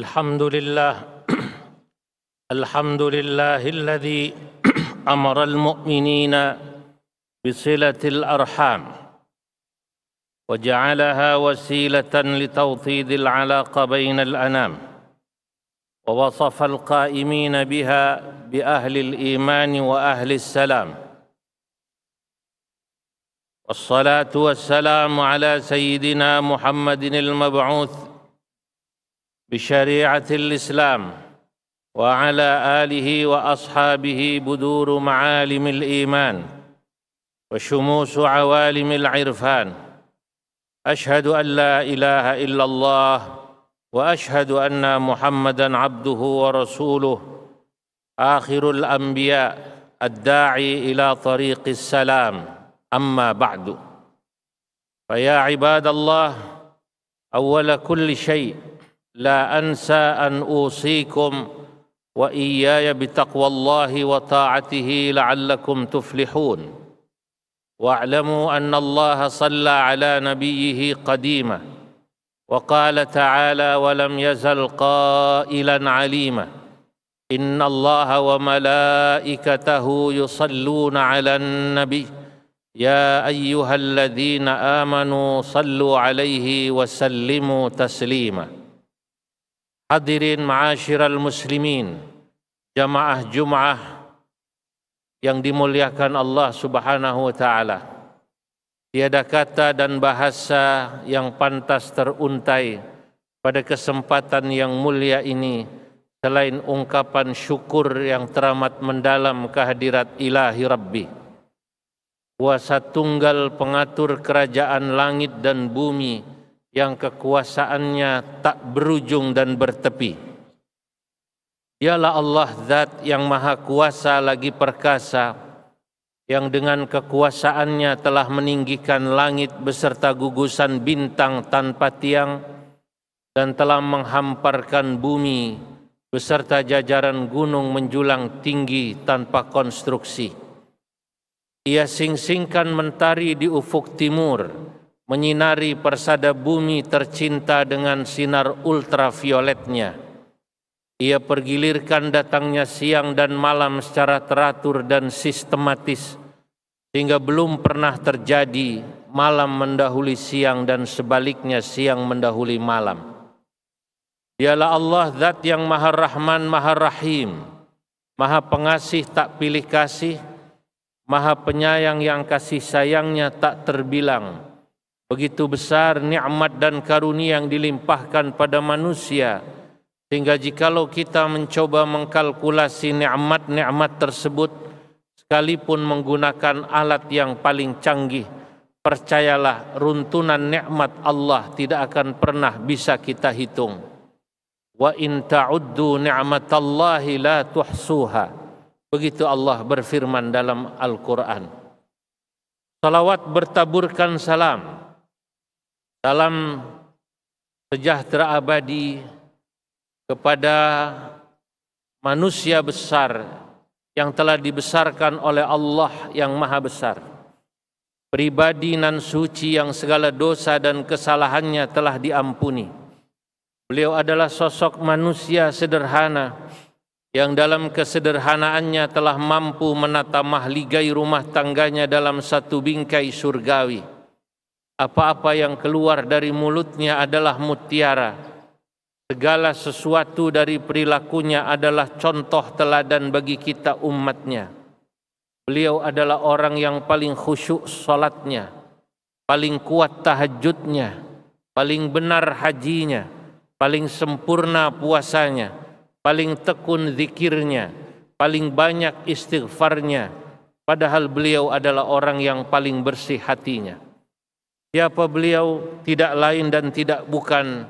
الحمد لله الحمد لله الذي امر المؤمنين بصله الارحام وجعلها وسيله لتوطيد العلاقه بين الانام ووصف القائمين بها باهل الايمان واهل السلام والصلاه والسلام على سيدنا محمد المبعوث بشريعه الاسلام وعلى اله واصحابه بدور معالم الايمان وشموس عوالم العرفان اشهد ان لا اله الا الله واشهد ان محمدا عبده ورسوله اخر الانبياء الداعي الى طريق السلام اما بعد فيا عباد الله اول كل شيء لا انسى ان اوصيكم واياي بتقوى الله وطاعته لعلكم تفلحون واعلموا ان الله صلى على نبيه قديما وقال تعالى ولم يزل قائلا عليما ان الله وملائكته يصلون على النبي يا ايها الذين امنوا صلوا عليه وسلموا تسليما Hadirin ma'asyiral muslimin, jamaah Jum'ah yang dimuliakan Allah Subhanahu wa taala. Tiada kata dan bahasa yang pantas teruntai pada kesempatan yang mulia ini selain ungkapan syukur yang teramat mendalam kehadirat Ilahi Rabbi. Kuasa tunggal pengatur kerajaan langit dan bumi, yang kekuasaannya tak berujung dan bertepi. Ialah Allah zat yang maha kuasa lagi perkasa, yang dengan kekuasaannya telah meninggikan langit beserta gugusan bintang tanpa tiang, dan telah menghamparkan bumi beserta jajaran gunung menjulang tinggi tanpa konstruksi. Ia singsingkan mentari di ufuk timur, menyinari persada bumi tercinta dengan sinar ultravioletnya. Ia pergilirkan datangnya siang dan malam secara teratur dan sistematis, sehingga belum pernah terjadi malam mendahului siang dan sebaliknya siang mendahului malam. Dialah Allah zat yang maha rahman, maha rahim, maha pengasih tak pilih kasih, maha penyayang yang kasih sayangnya tak terbilang, Begitu besar nikmat dan karunia yang dilimpahkan pada manusia sehingga jikalau kita mencoba mengkalkulasi nikmat-nikmat tersebut sekalipun menggunakan alat yang paling canggih percayalah runtunan nikmat Allah tidak akan pernah bisa kita hitung. Wa in ta'uddu ni'matallahi la tuhsuha. Begitu Allah berfirman dalam Al-Qur'an. Salawat bertaburkan salam Salam sejahtera abadi kepada manusia besar yang telah dibesarkan oleh Allah yang maha besar. Pribadi nan suci yang segala dosa dan kesalahannya telah diampuni. Beliau adalah sosok manusia sederhana yang dalam kesederhanaannya telah mampu menata mahligai rumah tangganya dalam satu bingkai surgawi apa-apa yang keluar dari mulutnya adalah mutiara. Segala sesuatu dari perilakunya adalah contoh teladan bagi kita umatnya. Beliau adalah orang yang paling khusyuk salatnya, paling kuat tahajudnya, paling benar hajinya, paling sempurna puasanya, paling tekun zikirnya, paling banyak istighfarnya. Padahal beliau adalah orang yang paling bersih hatinya. Siapa beliau tidak lain dan tidak bukan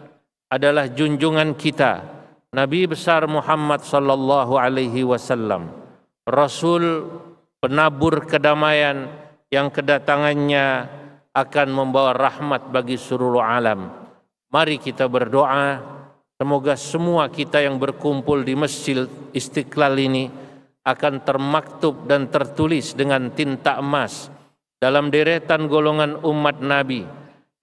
adalah junjungan kita Nabi besar Muhammad sallallahu alaihi wasallam Rasul penabur kedamaian yang kedatangannya akan membawa rahmat bagi seluruh alam. Mari kita berdoa semoga semua kita yang berkumpul di Masjid Istiqlal ini akan termaktub dan tertulis dengan tinta emas dalam deretan golongan umat Nabi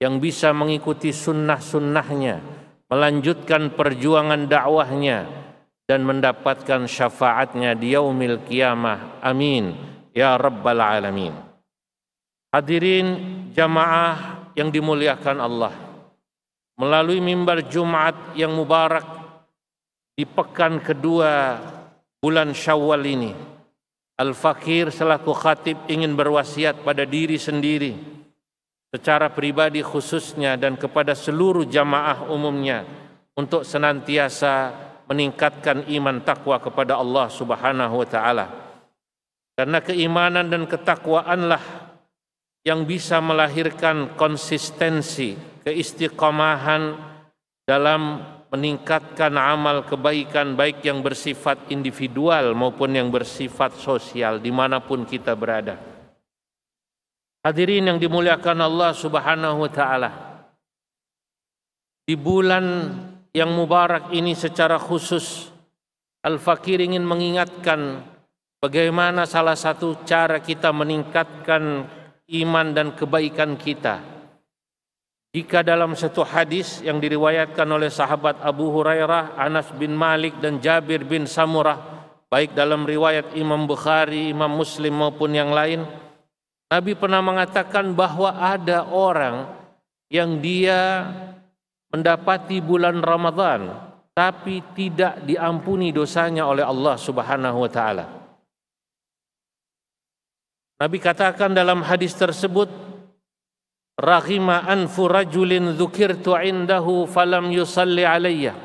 yang bisa mengikuti sunnah-sunnahnya, melanjutkan perjuangan dakwahnya, dan mendapatkan syafaatnya di yaumil kiamah. Amin. Ya Rabbal Alamin. Hadirin jamaah yang dimuliakan Allah. Melalui mimbar Jumat yang mubarak di pekan kedua bulan Syawal ini Al-Fakir selaku khatib ingin berwasiat pada diri sendiri secara pribadi khususnya dan kepada seluruh jamaah umumnya untuk senantiasa meningkatkan iman takwa kepada Allah Subhanahu wa taala. Karena keimanan dan ketakwaanlah yang bisa melahirkan konsistensi, keistiqomahan dalam meningkatkan amal kebaikan baik yang bersifat individual maupun yang bersifat sosial dimanapun kita berada. Hadirin yang dimuliakan Allah subhanahu wa ta'ala. Di bulan yang mubarak ini secara khusus Al-Fakir ingin mengingatkan bagaimana salah satu cara kita meningkatkan iman dan kebaikan kita jika dalam satu hadis yang diriwayatkan oleh sahabat Abu Hurairah, Anas bin Malik dan Jabir bin Samurah, baik dalam riwayat Imam Bukhari, Imam Muslim maupun yang lain, Nabi pernah mengatakan bahwa ada orang yang dia mendapati bulan Ramadan tapi tidak diampuni dosanya oleh Allah Subhanahu wa taala. Nabi katakan dalam hadis tersebut raghima anfu rajulin dzukirtu indahu falam yusalli alayya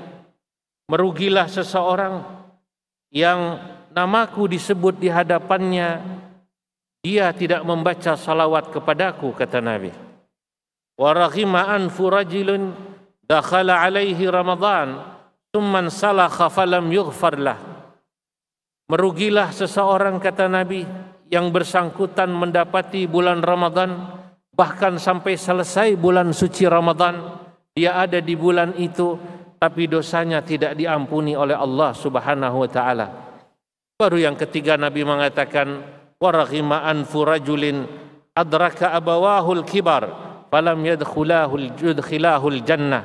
merugilah seseorang yang namaku disebut di hadapannya dia tidak membaca salawat kepadaku kata Nabi wa raghima anfu rajulin dakhala alaihi ramadan summan salakha falam yughfar merugilah seseorang kata Nabi yang bersangkutan mendapati bulan Ramadhan bahkan sampai selesai bulan suci Ramadan dia ada di bulan itu tapi dosanya tidak diampuni oleh Allah Subhanahu wa taala. Baru yang ketiga Nabi mengatakan waraghima anfu furajulin adraka abawahul kibar falam yadkhulahul yudkhilahul jannah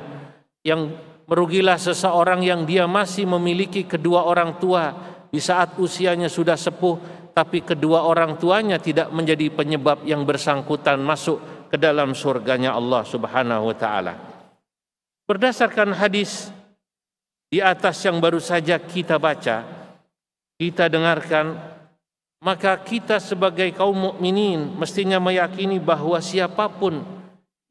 yang merugilah seseorang yang dia masih memiliki kedua orang tua di saat usianya sudah sepuh tapi kedua orang tuanya tidak menjadi penyebab yang bersangkutan masuk ke dalam surganya Allah Subhanahu wa taala. Berdasarkan hadis di atas yang baru saja kita baca, kita dengarkan, maka kita sebagai kaum mukminin mestinya meyakini bahwa siapapun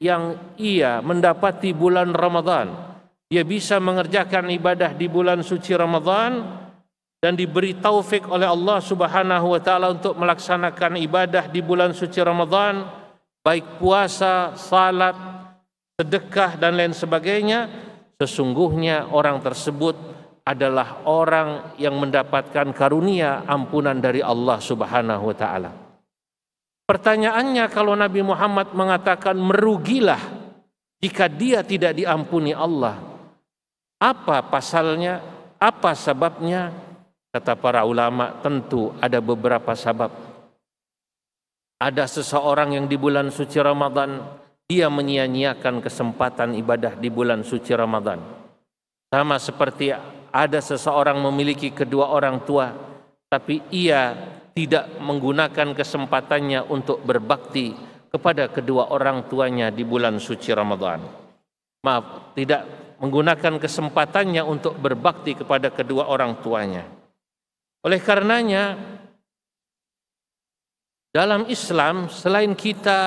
yang ia mendapati bulan Ramadan, dia bisa mengerjakan ibadah di bulan suci Ramadan, dan diberi taufik oleh Allah Subhanahu wa taala untuk melaksanakan ibadah di bulan suci Ramadan baik puasa, salat, sedekah dan lain sebagainya sesungguhnya orang tersebut adalah orang yang mendapatkan karunia ampunan dari Allah Subhanahu wa taala. Pertanyaannya kalau Nabi Muhammad mengatakan merugilah jika dia tidak diampuni Allah. Apa pasalnya? Apa sebabnya? Kata para ulama, tentu ada beberapa sabab. Ada seseorang yang di bulan suci Ramadan, dia menyia-nyiakan kesempatan ibadah di bulan suci Ramadan. Sama seperti ada seseorang memiliki kedua orang tua, tapi ia tidak menggunakan kesempatannya untuk berbakti kepada kedua orang tuanya di bulan suci Ramadan. Maaf, tidak menggunakan kesempatannya untuk berbakti kepada kedua orang tuanya. Oleh karenanya dalam Islam selain kita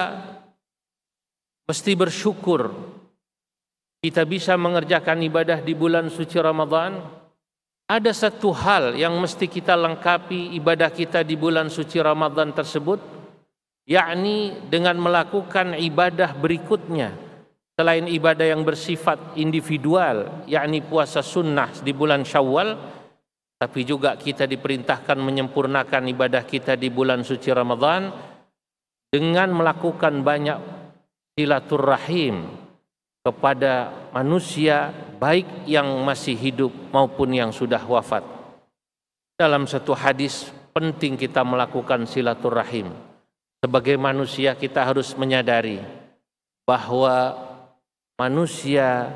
mesti bersyukur kita bisa mengerjakan ibadah di bulan suci Ramadan, ada satu hal yang mesti kita lengkapi ibadah kita di bulan suci Ramadan tersebut, yakni dengan melakukan ibadah berikutnya selain ibadah yang bersifat individual, yakni puasa sunnah di bulan Syawal, tapi juga kita diperintahkan menyempurnakan ibadah kita di bulan suci Ramadan dengan melakukan banyak silaturahim kepada manusia baik yang masih hidup maupun yang sudah wafat. Dalam satu hadis penting kita melakukan silaturahim. Sebagai manusia kita harus menyadari bahwa manusia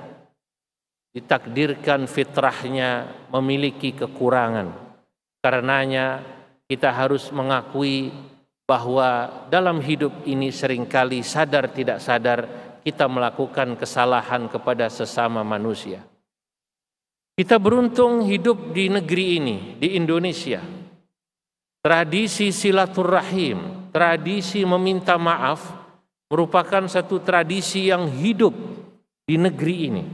ditakdirkan fitrahnya memiliki kekurangan. Karenanya kita harus mengakui bahwa dalam hidup ini seringkali sadar tidak sadar kita melakukan kesalahan kepada sesama manusia. Kita beruntung hidup di negeri ini, di Indonesia. Tradisi silaturahim, tradisi meminta maaf merupakan satu tradisi yang hidup di negeri ini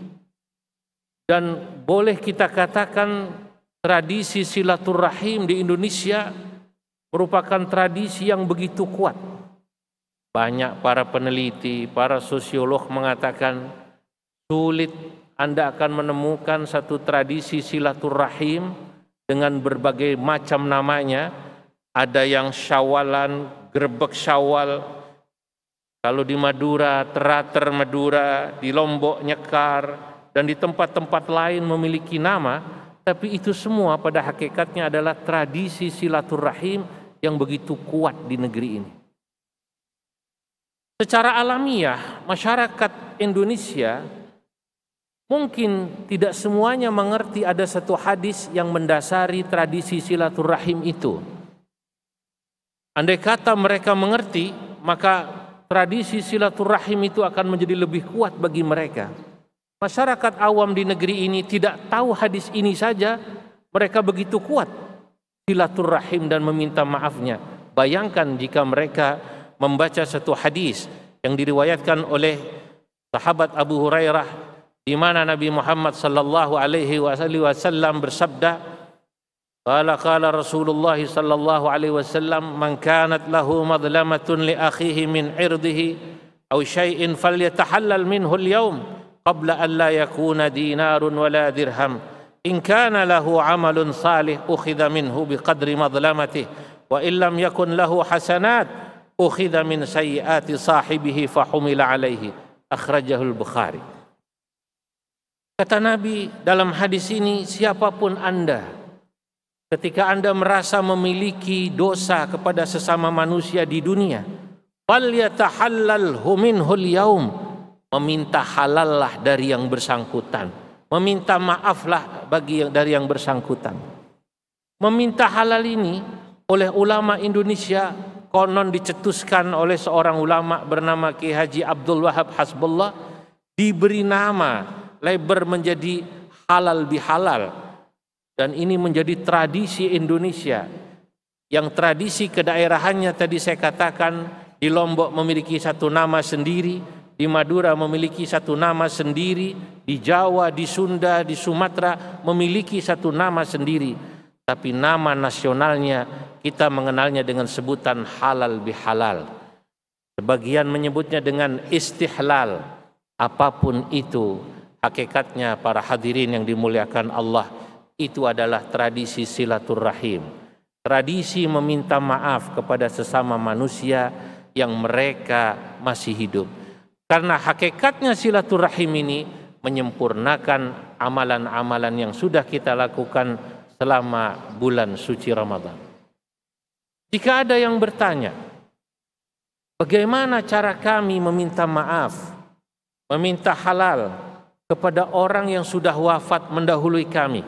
dan boleh kita katakan tradisi silaturahim di Indonesia merupakan tradisi yang begitu kuat. Banyak para peneliti, para sosiolog mengatakan sulit Anda akan menemukan satu tradisi silaturahim dengan berbagai macam namanya. Ada yang syawalan, gerbek syawal, kalau di Madura, terater Madura, di Lombok nyekar, dan di tempat-tempat lain memiliki nama, tapi itu semua pada hakikatnya adalah tradisi silaturahim yang begitu kuat di negeri ini. Secara alamiah, masyarakat Indonesia mungkin tidak semuanya mengerti ada satu hadis yang mendasari tradisi silaturahim itu. Andai kata mereka mengerti, maka tradisi silaturahim itu akan menjadi lebih kuat bagi mereka masyarakat awam di negeri ini tidak tahu hadis ini saja, mereka begitu kuat silaturahim dan meminta maafnya. Bayangkan jika mereka membaca satu hadis yang diriwayatkan oleh sahabat Abu Hurairah di mana Nabi Muhammad sallallahu alaihi wasallam bersabda Qala qala Rasulullah sallallahu alaihi wasallam man kanat lahu madlamatun li akhihi min irdihi aw syai'in falyatahallal minhu al-yawm قبل أن لا يكون دينار ولا درهم إن كان له عمل صالح أخذ منه بقدر مظلمته وإن لم يكن له حسنات أخذ من سيئات صاحبه فحمل عليه أخرجه البخاري Kata Nabi dalam hadis ini siapapun Anda ketika Anda merasa memiliki dosa kepada sesama manusia di dunia fal yatahallalhu minhul yaum meminta halallah dari yang bersangkutan, meminta maaflah bagi yang, dari yang bersangkutan. Meminta halal ini oleh ulama Indonesia konon dicetuskan oleh seorang ulama bernama Ki Haji Abdul Wahab Hasbullah diberi nama lebar menjadi halal bihalal dan ini menjadi tradisi Indonesia yang tradisi kedaerahannya tadi saya katakan di Lombok memiliki satu nama sendiri di Madura memiliki satu nama sendiri, di Jawa, di Sunda, di Sumatera memiliki satu nama sendiri, tapi nama nasionalnya kita mengenalnya dengan sebutan halal bihalal. Sebagian menyebutnya dengan istihlal, apapun itu hakikatnya para hadirin yang dimuliakan Allah itu adalah tradisi silaturahim. Tradisi meminta maaf kepada sesama manusia yang mereka masih hidup karena hakikatnya silaturahim ini menyempurnakan amalan-amalan yang sudah kita lakukan selama bulan suci Ramadan. Jika ada yang bertanya, bagaimana cara kami meminta maaf, meminta halal kepada orang yang sudah wafat mendahului kami?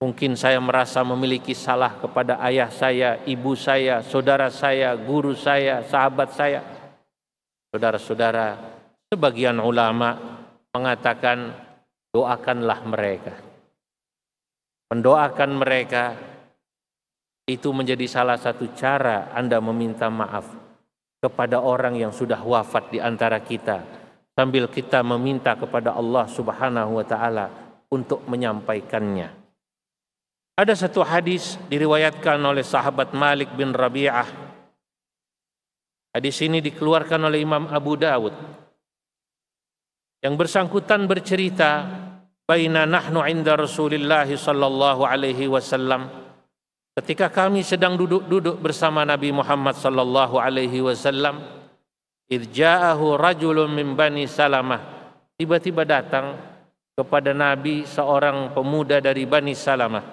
Mungkin saya merasa memiliki salah kepada ayah saya, ibu saya, saudara saya, guru saya, sahabat saya Saudara-saudara, sebagian ulama mengatakan doakanlah mereka. Mendoakan mereka itu menjadi salah satu cara Anda meminta maaf kepada orang yang sudah wafat di antara kita sambil kita meminta kepada Allah Subhanahu wa taala untuk menyampaikannya. Ada satu hadis diriwayatkan oleh sahabat Malik bin Rabi'ah Hadis ini dikeluarkan oleh Imam Abu Dawud. Yang bersangkutan bercerita, "Baina nahnu 'inda Rasulillah sallallahu alaihi wasallam." Ketika kami sedang duduk-duduk bersama Nabi Muhammad sallallahu alaihi wasallam, idja'ahu rajulun min Bani Salamah. Tiba-tiba datang kepada Nabi seorang pemuda dari Bani Salamah.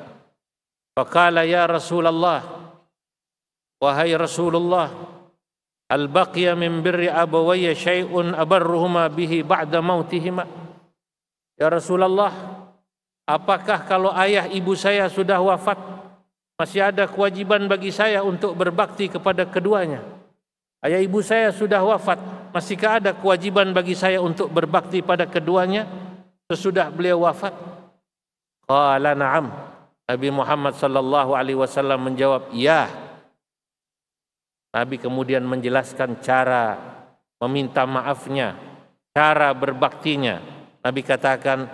fakala ya Rasulullah, wahai Rasulullah, al من بر أبوي شيء أبرهما به بعد ba'da يا رسول الله apakah kalau ayah ibu saya sudah wafat, masih ada kewajiban bagi saya untuk berbakti kepada keduanya? Ayah ibu saya sudah wafat, masihkah ada kewajiban bagi saya untuk berbakti pada keduanya sesudah beliau wafat? Qala na'am. Nabi Muhammad sallallahu alaihi wasallam menjawab, "Ya." Nabi kemudian menjelaskan cara meminta maafnya, cara berbaktinya. Nabi katakan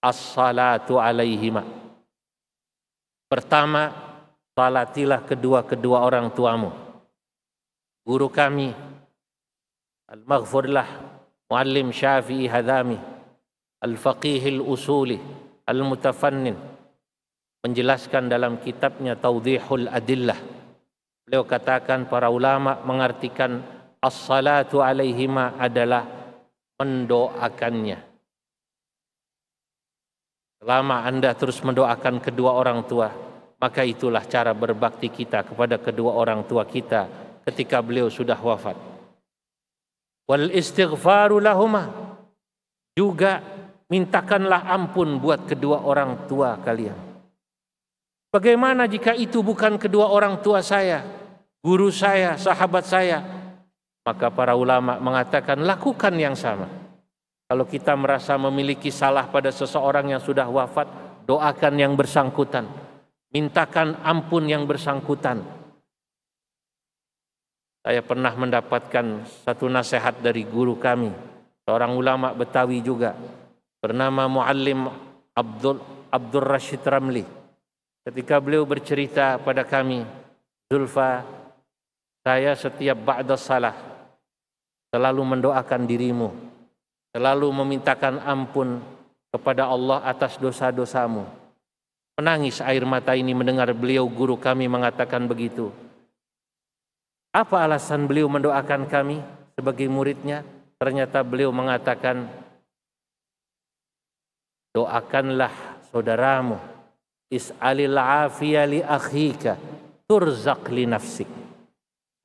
as-salatu alaihima. Pertama, salatilah kedua-kedua orang tuamu. Guru kami Al-Maghfurlah, Muallim Syafi'i Hadami, Al-Faqihil Usuli, Al-Mutafannin menjelaskan dalam kitabnya Tawdihul Adillah Beliau katakan para ulama mengartikan as-salatu alaihima adalah mendoakannya. Selama Anda terus mendoakan kedua orang tua, maka itulah cara berbakti kita kepada kedua orang tua kita ketika beliau sudah wafat. Wal istighfaru Juga mintakanlah ampun buat kedua orang tua kalian. Bagaimana jika itu bukan kedua orang tua saya? guru saya, sahabat saya. Maka para ulama mengatakan lakukan yang sama. Kalau kita merasa memiliki salah pada seseorang yang sudah wafat, doakan yang bersangkutan. Mintakan ampun yang bersangkutan. Saya pernah mendapatkan satu nasihat dari guru kami, seorang ulama Betawi juga, bernama Muallim Abdul Abdul Rashid Ramli. Ketika beliau bercerita pada kami, Zulfa saya setiap ba'da salah selalu mendoakan dirimu, selalu memintakan ampun kepada Allah atas dosa-dosamu. Menangis air mata ini mendengar beliau guru kami mengatakan begitu. Apa alasan beliau mendoakan kami sebagai muridnya? Ternyata beliau mengatakan, doakanlah saudaramu, is'alil afiyah li akhika, turzak li nafsik.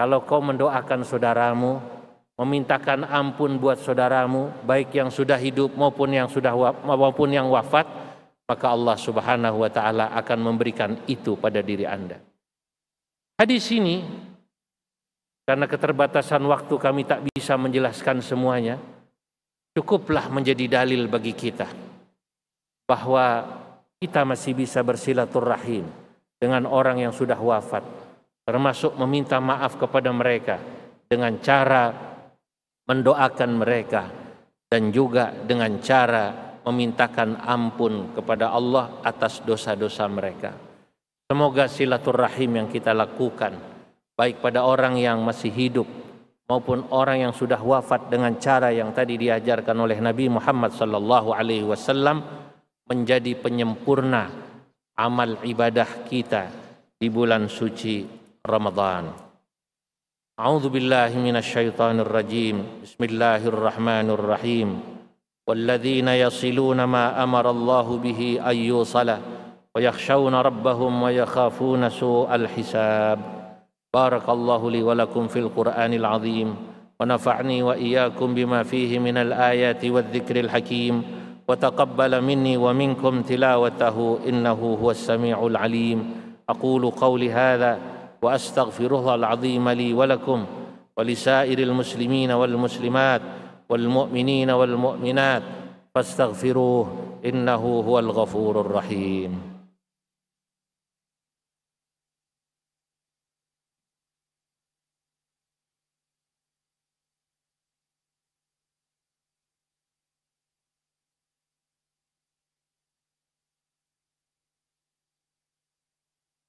Kalau kau mendoakan saudaramu, memintakan ampun buat saudaramu, baik yang sudah hidup maupun yang sudah maupun yang wafat, maka Allah Subhanahu wa taala akan memberikan itu pada diri Anda. Hadis ini karena keterbatasan waktu kami tak bisa menjelaskan semuanya, cukuplah menjadi dalil bagi kita bahwa kita masih bisa bersilaturahim dengan orang yang sudah wafat termasuk meminta maaf kepada mereka dengan cara mendoakan mereka dan juga dengan cara memintakan ampun kepada Allah atas dosa-dosa mereka. Semoga silaturahim yang kita lakukan baik pada orang yang masih hidup maupun orang yang sudah wafat dengan cara yang tadi diajarkan oleh Nabi Muhammad sallallahu alaihi wasallam menjadi penyempurna amal ibadah kita di bulan suci رمضان أعوذ بالله من الشيطان الرجيم بسم الله الرحمن الرحيم والذين يصلون ما أمر الله به أن يوصل ويخشون ربهم ويخافون سوء الحساب بارك الله لي ولكم في القرآن العظيم ونفعني وإياكم بما فيه من الآيات والذكر الحكيم وتقبل مني ومنكم تلاوته إنه هو السميع العليم أقول قولي هذا واستغفره العظيم لي ولكم ولسائر المسلمين والمسلمات والمؤمنين والمؤمنات فاستغفروه انه هو الغفور الرحيم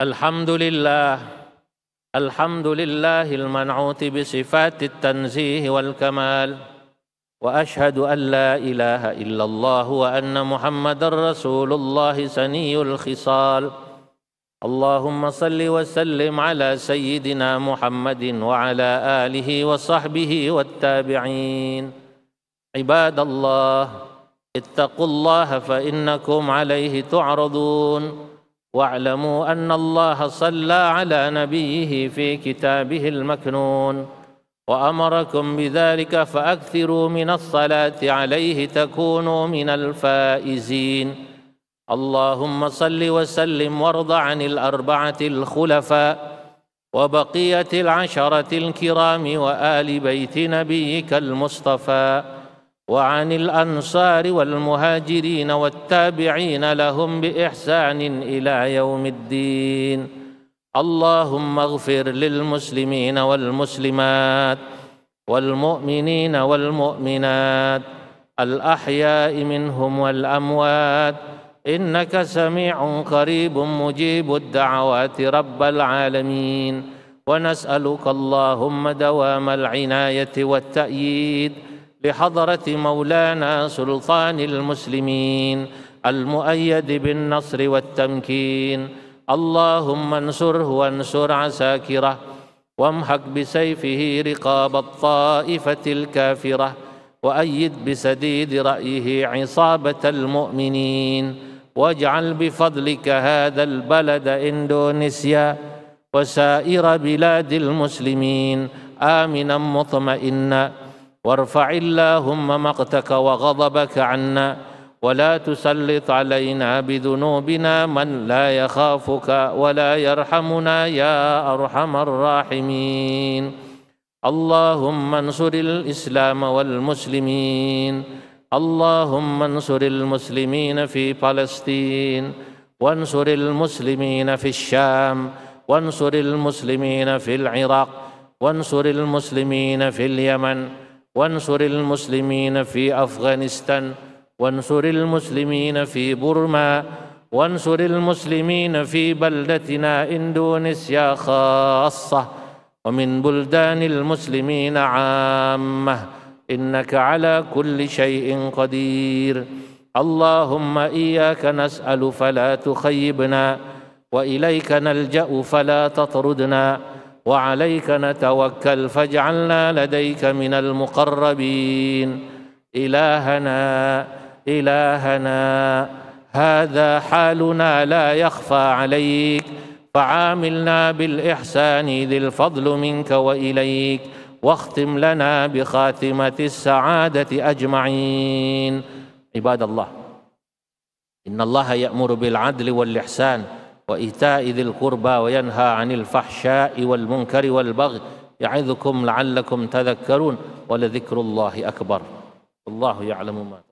الحمد لله الحمد لله المنعوت بصفات التنزيه والكمال واشهد ان لا اله الا الله وان محمدا رسول الله سني الخصال اللهم صل وسلم على سيدنا محمد وعلى اله وصحبه والتابعين عباد الله اتقوا الله فانكم عليه تعرضون واعلموا أن الله صلى على نبيه في كتابه المكنون وأمركم بذلك فأكثروا من الصلاة عليه تكونوا من الفائزين اللهم صل وسلم وارض عن الأربعة الخلفاء وبقية العشرة الكرام وآل بيت نبيك المصطفى وعن الانصار والمهاجرين والتابعين لهم باحسان الى يوم الدين اللهم اغفر للمسلمين والمسلمات والمؤمنين والمؤمنات الاحياء منهم والاموات انك سميع قريب مجيب الدعوات رب العالمين ونسالك اللهم دوام العنايه والتاييد لحضرة مولانا سلطان المسلمين المؤيد بالنصر والتمكين اللهم انصره وانصر عساكره وامحك بسيفه رقاب الطائفة الكافرة وأيد بسديد رأيه عصابة المؤمنين واجعل بفضلك هذا البلد إندونيسيا وسائر بلاد المسلمين آمنا مطمئنا وارفع اللهم مقتك وغضبك عنا ولا تسلط علينا بذنوبنا من لا يخافك ولا يرحمنا يا ارحم الراحمين اللهم انصر الاسلام والمسلمين اللهم انصر المسلمين في فلسطين وانصر المسلمين في الشام وانصر المسلمين في العراق وانصر المسلمين في اليمن وانصر المسلمين في أفغانستان وانصر المسلمين في برما وانصر المسلمين في بلدتنا إندونيسيا خاصة ومن بلدان المسلمين عامة إنك على كل شيء قدير اللهم إياك نسأل فلا تخيبنا وإليك نلجأ فلا تطردنا وعليك نتوكل فاجعلنا لديك من المقربين إلهنا إلهنا هذا حالنا لا يخفى عليك فعاملنا بالإحسان ذي الفضل منك وإليك واختم لنا بخاتمة السعادة أجمعين عباد الله إن الله يأمر بالعدل والإحسان وإيتاء ذي القربى وينهى عن الفحشاء والمنكر والبغي يعظكم لعلكم تذكرون ولذكر الله أكبر الله يعلم ما